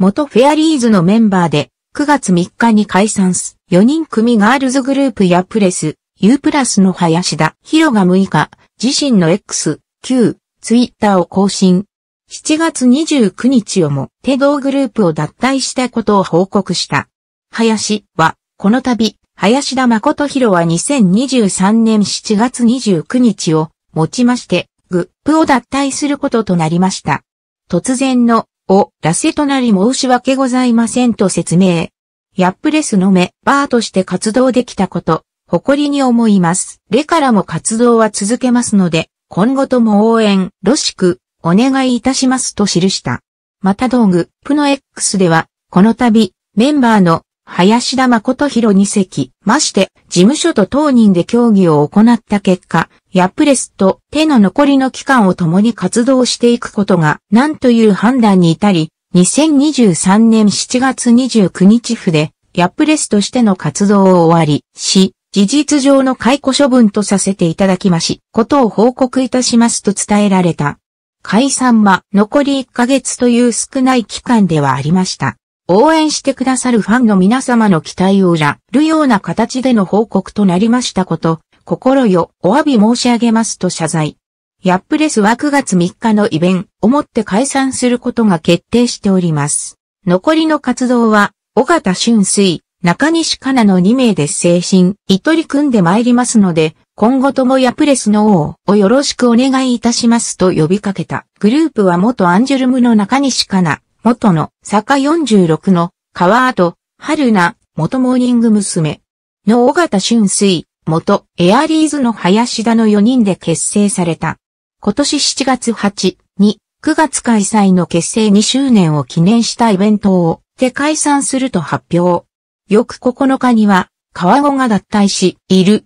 元フェアリーズのメンバーで、9月3日に解散す、4人組ガールズグループやプレス、U プラスの林田ロが6日、自身の X、Q、ツイッターを更新。7月29日をも、手動グループを脱退したことを報告した。林は、この度、林田誠弘は2023年7月29日をもちまして、グップを脱退することとなりました。突然のを出せとなり申し訳ございませんと説明。ヤップレスのメバーとして活動できたこと、誇りに思います。レからも活動は続けますので、今後とも応援、ろしく、お願いいたしますと記した。また道具、プノ X では、この度、メンバーの林田誠博二席、まして、事務所と当人で協議を行った結果、ヤプレスと手の残りの期間を共に活動していくことが何という判断に至り、2023年7月29日府で、ヤプレスとしての活動を終わり、し、事実上の解雇処分とさせていただきまし、ことを報告いたしますと伝えられた。解散は残り1ヶ月という少ない期間ではありました。応援してくださるファンの皆様の期待を裏、るような形での報告となりましたこと、心よ、お詫び申し上げますと謝罪。ヤップレスは9月3日のイベントをもって解散することが決定しております。残りの活動は、尾形俊水、中西かなの2名で精神、い取り組んで参りますので、今後ともヤプレスの王をよろしくお願いいたしますと呼びかけた。グループは元アンジュルムの中西かな、元の坂46の川跡、春菜、元モーニング娘。の尾形俊水、元エアリーズの林田の4人で結成された。今年7月8、に、9月開催の結成2周年を記念したイベントを、で解散すると発表。翌9日には、川子が脱退し、いる。